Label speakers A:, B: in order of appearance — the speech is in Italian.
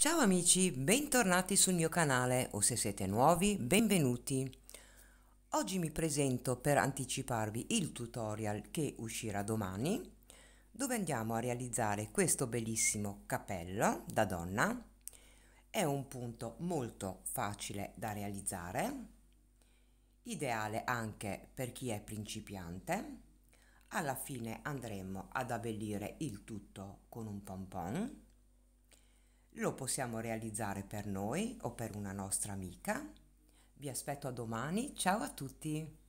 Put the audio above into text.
A: Ciao amici, bentornati sul mio canale o se siete nuovi, benvenuti. Oggi mi presento per anticiparvi il tutorial che uscirà domani dove andiamo a realizzare questo bellissimo cappello da donna. È un punto molto facile da realizzare, ideale anche per chi è principiante. Alla fine andremo ad abbellire il tutto con un pompon lo possiamo realizzare per noi o per una nostra amica. Vi aspetto a domani, ciao a tutti!